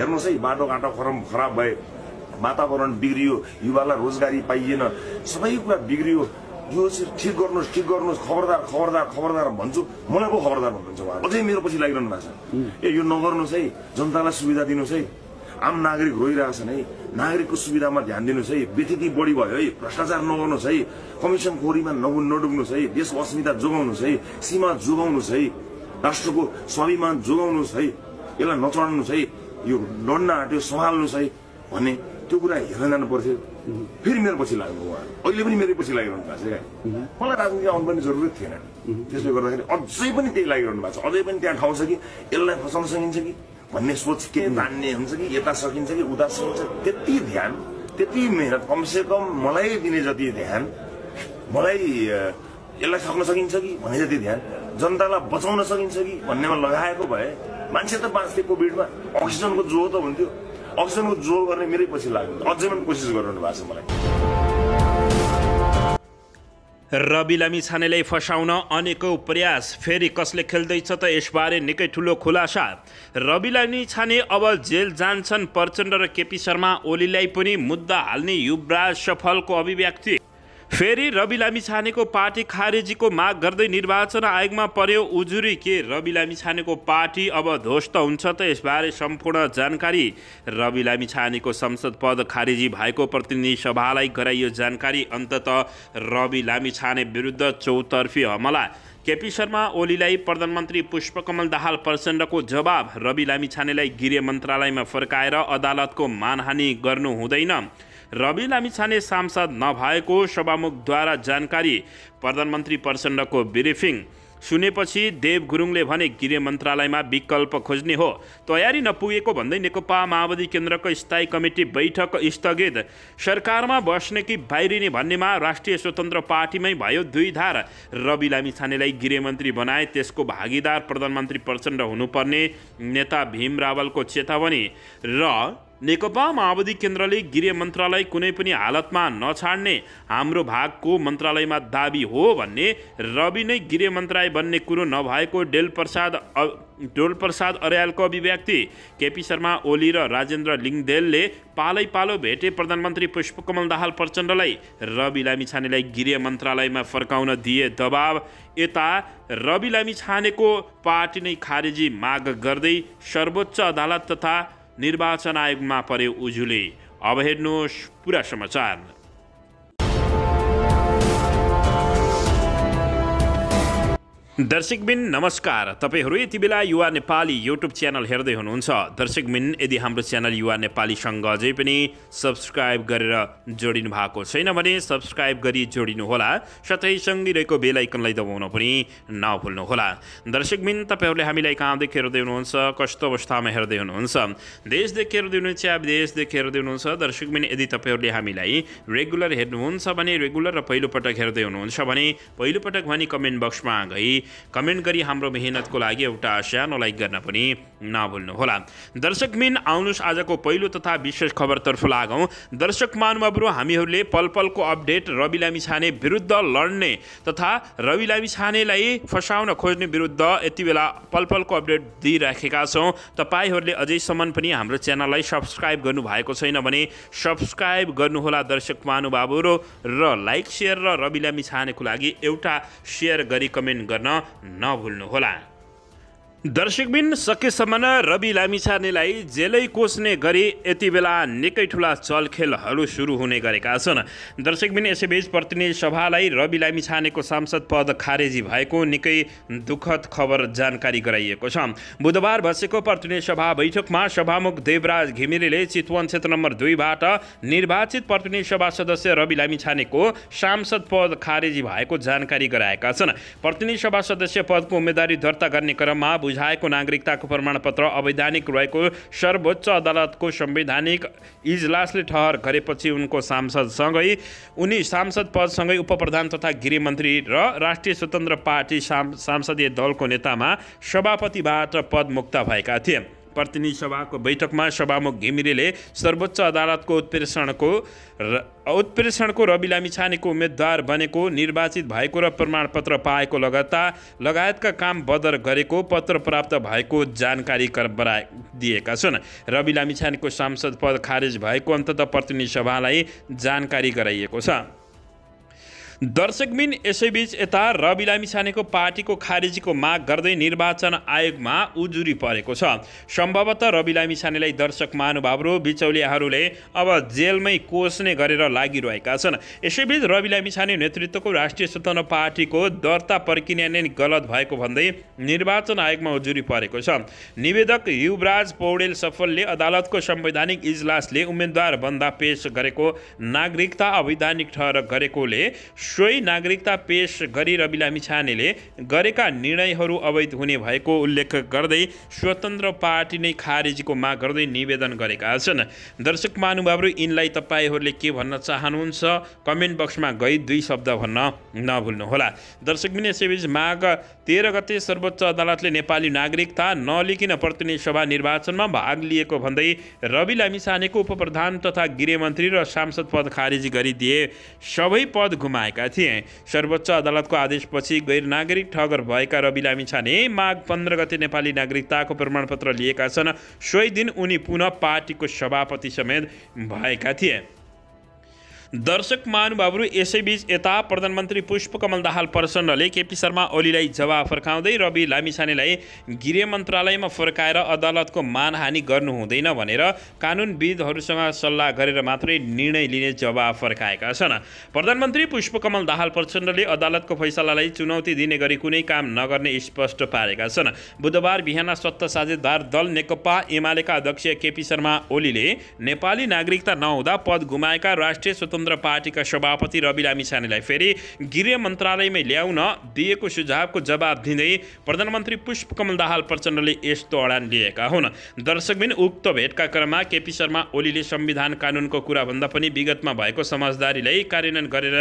हेर्नुहोस् है बाटोघाटो खरम खराब भए वातावरण बिग्रियो युवालाई रोजगारी पाइएन सबै कुरा बिग्रियो यो चाहिँ ठिक गर्नुहोस् ठिक गर्नुहोस् खबरदार खबरदार खबरदार भन्छु मलाई पो खबरदार भन्नुहुन्छ उहाँ अझै मेरो पछि लागिरहनु भएको छ ए यो नगर्नुहोस् है जनतालाई सुविधा दिनुहोस् है आम नागरिक रोइरहेछन् है नागरिकको सुविधामा ध्यान दिनुहोस् है व्यतिथि बढी भयो है भ्रष्टाचार नगर्नुहोस् है कमिसन खोरीमा नगु नडुब्नुहोस् है देशको अस्मिता जोगाउनुहोस् है सीमा जोगाउनुहोस् है राष्ट्रको स्वाभिमान जोगाउनुहोस् है यसलाई नचढाउनुहोस् है यो डन्डा त्यो सम्हाल्नुहोस् है भन्ने त्यो कुरा हेर्न जानु पर्थ्यो फेरि मेरो पछि लाग्नु उहाँ अहिले पनि मेरै पछि लागिरहनु भएको छ क्या मलाई राजनीति आउनुपर्ने पनि जरुरत थिएन त्यसले गर्दाखेरि अझै पनि त्यही लागिरहनु भएको छ अझै पनि त्यहाँ ठाउँ छ कि यसलाई फसाउन सकिन्छ कि भन्ने सोच के तान्ने हुन्छ कि यता सकिन्छ कि उता सकिन्छ त्यति ध्यान त्यति मेहनत कमसे कम मलाई दिने जति ध्यान मलाई यसलाई सक्न सकिन्छ कि भन्ने जति ध्यान जनतालाई बचाउन सकिन्छ कि भन्नेमा लगाएको भए मान्छे त बाँच्थे कोभिडमा अक्सिजनको जो त हुन्थ्यो अक्सिजनको जो गर्ने मेरै पछि लाग्यो अझै पनि कोसिस गरिरहनु भएको छ मलाई रवि लामी छानेलाई फसाउन अनेकौँ प्रयास फेरि कसले खेल्दैछ त यसबारे निकै ठुलो खुलासा रवि लामी छाने अब जेल जान्छन् प्रचण्ड र केपी शर्मा ओलीलाई पनि मुद्दा हाल्ने युवराज सफलको अभिव्यक्ति फेरि रवि लामी छानेको पार्टी खारेजीको माग गर्दै निर्वाचन आयोगमा पर्यो उजुरी के रवि लामी छानेको पार्टी अब ध्वस्त हुन्छ त यसबारे सम्पूर्ण जानकारी रवि लामी छानेको संसद पद खारेजी भएको प्रतिनिधि सभालाई गराइयो जानकारी अन्तत रवि लामी छाने विरुद्ध चौतर्फी हमला केपी शर्मा ओलीलाई प्रधानमन्त्री पुष्पकमल दाहाल प्रचण्डको जवाब रवि लामी छानेलाई गृह मन्त्रालयमा फर्काएर अदालतको मानहानि गर्नु हुँदैन रवि लामिछाने सांसद नभएको सभामुखद्वारा जानकारी प्रधानमन्त्री प्रचण्डको ब्रिफिङ सुनेपछि देव गुरुङले भने गृह मन्त्रालयमा विकल्प खोज्ने हो तयारी नपुगेको भन्दै नेकपा माओवादी केन्द्रको स्थायी कमिटी बैठक स्थगित सरकारमा बस्ने कि बाहिरिने भन्नेमा राष्ट्रिय स्वतन्त्र पार्टीमै भयो दुई धार रवि लामिछानेलाई गृहमन्त्री बनाए त्यसको भागीदार प्रधानमन्त्री प्रचण्ड हुनुपर्ने नेता भीम रावलको चेतावनी र नेकपा माओवादी केन्द्रले गृह मन्त्रालय कुनै पनि हालतमा नछाड्ने हाम्रो भागको मन्त्रालयमा दाबी हो भन्ने रवि नै गृह मन्त्रालय बन्ने कुरो नभएको डेलप्रसाद डोलप्रसाद अर्यालको अभिव्यक्ति केपी शर्मा ओली र राजेन्द्र लिङदेलले पालै पालो भेटे प्रधानमन्त्री पुष्पकमल दाहाल प्रचण्डलाई रवि लामिछानेलाई गृह मन्त्रालयमा फर्काउन दिए दबाव यता रवि लामिछानेको पार्टी नै खारेजी माग गर्दै सर्वोच्च अदालत तथा निर्वाचन आयोगमा पर्यो उजुले अब हेर्नुहोस् पुरा समाचार दर्शकबिन नमस्कार तपाईँहरू यति बेला युवा नेपाली युट्युब च्यानल हेर्दै हुनुहुन्छ दर्शकबिन यदि हाम्रो च्यानल युवा नेपालीसँग अझै पनि सब्सक्राइब गरेर जोडिनु भएको छैन भने सब्सक्राइब गरी जोडिनुहोला साथै सँगै रहेको बेल आइकनलाई दबाउन पनि नभुल्नुहोला दर्शकबिन तपाईँहरूले हामीलाई कहाँदेखि हेर्दै हुनुहुन्छ कस्तो अवस्थामा हेर्दै हुनुहुन्छ देशदेखि हेर्दै हुनुहुन्छ विदेशदेखि हेर्दै हुनुहुन्छ दर्शकबिन यदि तपाईँहरूले हामीलाई रेगुलर हेर्नुहुन्छ भने रेगुलर र पहिलोपटक हेर्दै हुनुहुन्छ भने पहिलोपटक भने कमेन्ट बक्समा गई कमेन्ट गरी हाम्रो मेहनतको लागि एउटा सानो लाइक गर्न पनि नभुल्नुहोला दर्शक मिन आउनुहोस् आजको पहिलो तथा विशेष खबरतर्फ लागौँ दर्शक महानुभावहरू हामीहरूले पल पलको अपडेट रवि लामी छाने विरुद्ध लड्ने तथा रवि लामी छानेलाई फसाउन खोज्ने विरुद्ध यति बेला पल पलको अपडेट दिइराखेका छौँ तपाईँहरूले अझैसम्म पनि हाम्रो च्यानललाई सब्सक्राइब गर्नुभएको छैन भने सब्सक्राइब गर्नुहोला दर्शक महानुभावहरू र लाइक सेयर र रवि लामी छानेको लागि एउटा सेयर गरी कमेन्ट गर्न नभुल्नुहोला दर्शकबिन सकेसम्म रवि लामिछानेलाई जेलै कोस्ने गरी यति बेला निकै ठुला चलखेलहरू सुरु हुने गरेका छन् दर्शकबिन यसैबीच प्रतिनिधि सभालाई रवि लामिछानेको सांसद पद खारेजी भएको निकै दुःखद खबर जानकारी गराइएको छ बुधबार बसेको प्रतिनिधि सभा बैठकमा सभामुख देवराज घिमिरेले चितवन क्षेत्र नम्बर दुईबाट निर्वाचित प्रतिनिधि सभा सदस्य रवि लामिछानेको सांसद पद खारेजी भएको जानकारी गराएका छन् प्रतिनिधि सभा सदस्य पदको उम्मेदवारी दर्ता गर्ने क्रममा बुझाएको नागरिकताको प्रमाणपत्र अवैधानिक रहेको सर्वोच्च अदालतको संवैधानिक इजलासले ठहर गरेपछि उनको सांसदसँगै उनी सांसद पदसँगै उपप्रधान तथा गृहमन्त्री र राष्ट्रिय स्वतन्त्र पार्टी सांसदीय दलको नेतामा सभापतिबाट पदमुक्त भएका थिए प्रतिनिधि सभाको बैठकमा सभामुख घिमिरेले सर्वोच्च अदालतको उत्प्रेषणको र उत्प्रेषणको रवि लामिछानेको उम्मेद्वार बनेको निर्वाचित भएको र प्रमाणपत्र पाएको लगातार लगायतका काम बदर गरेको पत्र प्राप्त भएको जानकारी गराए दिएका छन् रवि लामिछानेको सांसद पद खारेज भएको अन्तत प्रतिनिधि सभालाई जानकारी गराइएको छ दर्शकबिन यसैबीच यता रवि लामिछानेको पार्टीको खारेजीको माग गर्दै निर्वाचन आयोगमा उजुरी परेको छ सम्भवतः रवि लामिछानेलाई दर्शक महानुभावहरू बिचौलियाहरूले अब जेलमै कोस्ने गरेर लागिरहेका छन् यसैबीच रवि लामिछाने नेतृत्वको राष्ट्रिय स्वतन्त्र पार्टीको दर्ता प्रक्रिया नै गलत भएको भन्दै निर्वाचन आयोगमा उजुरी परेको छ निवेदक युवराज पौडेल सफलले अदालतको संवैधानिक इजलासले उम्मेद्वार बन्दा पेश गरेको नागरिकता अवैधानिक ठहर गरेकोले सोही नागरिकता पेस गरी रवि लामिछानेले गरेका निर्णयहरू अवैध हुने भएको उल्लेख गर्दै स्वतन्त्र पार्टी नै खारेजीको माग गर्दै निवेदन गरेका छन् दर्शक महानुभावहरू यिनलाई तपाईँहरूले के भन्न चाहनुहुन्छ कमेन्ट बक्समा गई दुई शब्द भन्न नभुल्नुहोला दर्शक मिने सेबिज माघ तेह्र गते सर्वोच्च अदालतले नेपाली नागरिकता नलिकन प्रतिनिधि सभा निर्वाचनमा भाग लिएको भन्दै रवि लामिसानेको उपप्रधान तथा गृहमन्त्री र सांसद पद खारेजी गरिदिए सबै पद गुमाएका भएका थिए सर्वोच्च अदालतको आदेशपछि गैर नागरिक ठगर भएका रवि लामी छाने माघ पन्ध्र गते नेपाली नागरिकताको प्रमाणपत्र लिएका छन् सोही दिन उनी पुनः पार्टीको सभापति समेत भएका थिए दर्शक महानुभावहरू यसैबीच यता प्रधानमन्त्री पुष्पकमल दाहाल प्रचण्डले केपी शर्मा ओलीलाई जवाब फर्काउँदै रवि लामिछानेलाई गृह मन्त्रालयमा फर्काएर अदालतको मानहानि गर्नु हुँदैन भनेर कानुनविदहरूसँग सल्लाह गरेर मात्रै निर्णय लिने जवाब फर्काएका छन् प्रधानमन्त्री पुष्पकमल दाहाल प्रचण्डले अदालतको फैसलालाई चुनौती दिने गरी कुनै काम नगर्ने स्पष्ट पारेका छन् बुधबार बिहान सत्ता साझेदार दल नेकपा एमालेका अध्यक्ष केपी शर्मा ओलीले नेपाली नागरिकता नहुँदा पद गुमाएका राष्ट्रिय स्वतन्त्र स्वतन्त्र पार्टीका सभापति रवि लामिछानेलाई फेरि गृह मन्त्रालयमै ल्याउन दिएको सुझावको जवाब दिँदै प्रधानमन्त्री पुष्पकमल दाहाल प्रचण्डले यस्तो अडान लिएका हुन् दर्शकबिन उक्त भेटका क्रममा केपी शर्मा ओलीले संविधान कानुनको कुराभन्दा पनि विगतमा भएको समझदारीलाई कार्यान्वयन गरेर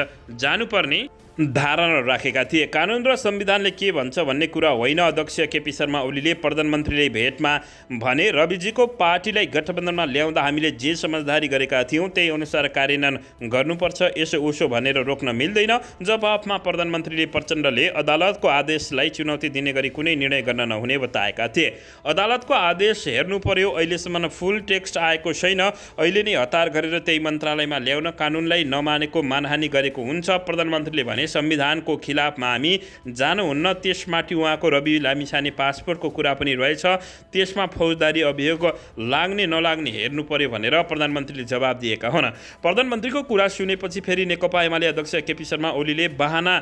जानुपर्ने धारणा राखेका थिए कानुन र संविधानले के भन्छ भन्ने कुरा होइन अध्यक्ष केपी शर्मा ओलीले प्रधानमन्त्रीले भेटमा भने रविजीको पार्टीलाई गठबन्धनमा ल्याउँदा हामीले जे समझदारी गरेका थियौँ त्यही अनुसार कार्यान्वयन गर्नुपर्छ यसो उसो भनेर रोक्न मिल्दैन जवाफमा प्रधानमन्त्रीले प्रचण्डले अदालतको आदेशलाई चुनौती दिने गरी कुनै निर्णय गर्न नहुने बताएका थिए अदालतको आदेश हेर्नु पर्यो अहिलेसम्म फुल टेक्स्ट आएको छैन अहिले नै हतार गरेर त्यही मन्त्रालयमा ल्याउन कानुनलाई नमानेको मानहानी गरेको हुन्छ प्रधानमन्त्रीले भने संविधानको खिलाफमा हामी जानुहुन्न त्यसमाथि उहाँको रवि लामिछाने पासपोर्टको कुरा पनि रहेछ त्यसमा फौजदारी अभियोग लाग्ने नलाग्ने हेर्नु पर्यो भनेर प्रधानमन्त्रीले जवाब दिएका हुन् प्रधानमन्त्रीको कुरा सुनेपछि फेरि नेकपा एमाले अध्यक्ष केपी शर्मा ओलीले बाहना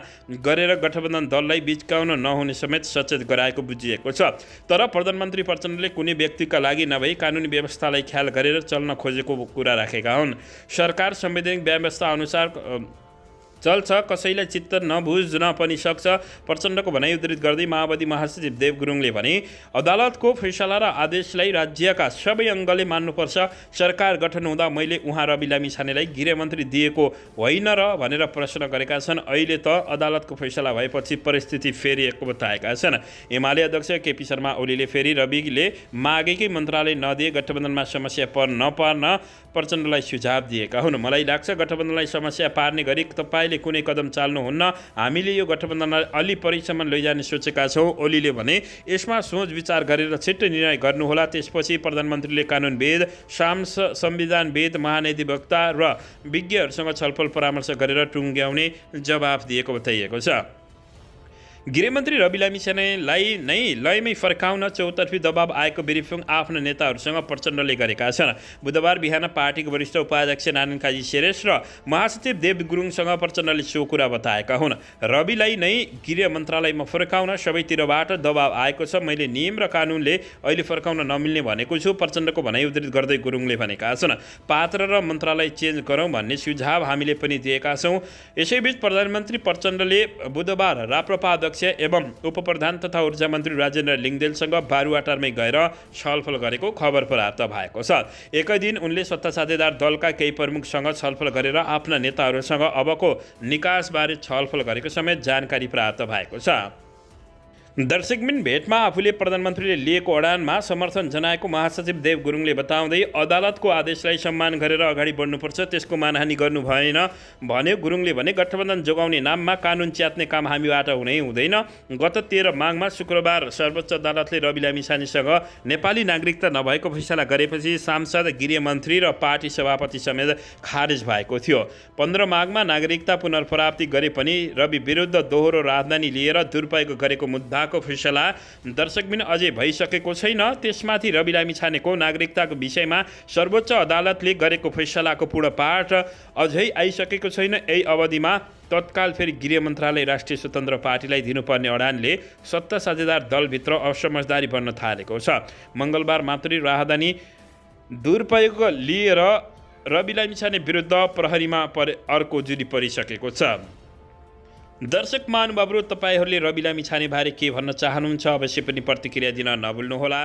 गरेर गठबन्धन दललाई बिचकाउन नहुने समेत सचेत गराएको बुझिएको छ तर प्रधानमन्त्री प्रचण्डले कुनै व्यक्तिका लागि नभई कानुनी व्यवस्थालाई ख्याल गरेर चल्न खोजेको कुरा राखेका हुन् सरकार संवैधानिक व्यवस्था अनुसार चल्छ कसैलाई चित्त नबुझ्न पनि सक्छ प्रचण्डको भनाइ उद्धित गर्दै माओवादी महासचिव देव गुरुङले भने अदालतको फैसला र आदेशलाई राज्यका सबै अङ्गले मान्नुपर्छ सरकार गठन हुँदा मैले उहाँ रवि लामी गृहमन्त्री दिएको होइन र भनेर प्रश्न गरेका छन् अहिले त अदालतको फैसला भएपछि परिस्थिति फेरिएको बताएका छन् एमाले अध्यक्ष केपी शर्मा ओलीले फेरि रविले मागेकै मन्त्रालय नदिए गठबन्धनमा समस्या पर्न नपर्न प्रचण्डलाई सुझाव दिएका हुन् मलाई लाग्छ गठबन्धनलाई समस्या पार्ने गरी तपाईँले कुनै कदम चाल्नुहुन्न हामीले यो गठबन्धनलाई अलि परिसम्म लैजाने सोचेका छौँ ओलीले भने यसमा सोच विचार गरेर छिट्टै निर्णय गर्नुहोला त्यसपछि प्रधानमन्त्रीले कानुनवेद सांस संविधानवेद महानधिवक्ता र विज्ञहरूसँग छलफल परामर्श गरेर टुङ्ग्याउने जवाफ दिएको बताइएको छ गृहमन्त्री रवि लामी नै लयमै फर्काउन चौतर्फी दबाब आएको बिरिफुङ आफ्ना नेताहरूसँग प्रचण्डले गरेका छन् बुधबार बिहान पार्टीको वरिष्ठ उपाध्यक्ष नारायण काजी श्रेष्ठ र महासचिव देव गुरुङसँग प्रचण्डले सो कुरा बताएका हुन् रविलाई नै गृह मन्त्रालयमा फर्काउन सबैतिरबाट दबाब आएको छ मैले नियम र कानुनले अहिले फर्काउन नमिल्ने भनेको छु प्रचण्डको भनाइ उद्धित गर्दै गुरुङले भनेका छन् पात्र र मन्त्रालय चेन्ज गरौँ भन्ने सुझाव हामीले पनि दिएका छौँ यसैबीच प्रधानमन्त्री प्रचण्डले बुधबार राप्रपा अध्यक्ष एवं उपप्रधान तथा ऊर्जा मन्त्री राजेन्द्र लिङ्गदेलसँग बारुवाटारमै गएर छलफल गरेको खबर प्राप्त भएको छ एकै दिन उनले सत्ता साझेदार दलका केही प्रमुखसँग छलफल गरेर आफ्ना नेताहरूसँग अबको निकासबारे छलफल गरेको समेत जानकारी प्राप्त भएको छ दर्शकबिन भेटमा आफूले प्रधानमन्त्रीले लिएको अडानमा समर्थन जनाएको महासचिव देव गुरुङले बताउँदै अदालतको आदेशलाई सम्मान गरेर अगाडि बढ्नुपर्छ त्यसको मानहानि गर्नु भएन भन्यो गुरुङले भने गठबन्धन जोगाउने नाममा कानुन च्यात्ने काम हामीबाट हुनै हुँदैन गत तेह्र माघमा शुक्रबार सर्वोच्च अदालतले रवि लामिसानीसँग नेपाली नागरिकता नभएको फैसला गरेपछि सांसद गृहमन्त्री र पार्टी सभापति समेत खारेज भएको थियो पन्ध्र माघमा नागरिकता पुनर्प्राप्ति गरे पनि रवि विरुद्ध दोहोरो राजधानी लिएर दुरुपयोग गरेको मुद्दा भएको फैसला दर्शकबिन अझै भइसकेको छैन त्यसमाथि रवि लामी छानेको नागरिकताको विषयमा सर्वोच्च अदालतले गरेको फैसलाको पूर्ण पाठ अझै आइसकेको छैन यही अवधिमा तत्काल फेरि गृह मन्त्रालय राष्ट्रिय स्वतन्त्र पार्टीलाई दिनुपर्ने अडानले सत्ता साझेदार दलभित्र असमझदारी बन्न थालेको छ मङ्गलबार मात्रै राहदानी दुरुपयोग लिएर रवि लामिछाने विरुद्ध प्रहरीमा परे अर्को जुरी परिसकेको छ दर्शक महानुभावहरू तपाईँहरूले रवि लामी छानेबारे के भन्न चाहनुहुन्छ अवश्य पनि प्रतिक्रिया दिन नभुल्नुहोला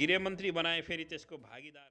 गृहमन्त्री बनाए फेरि त्यसको भागीदार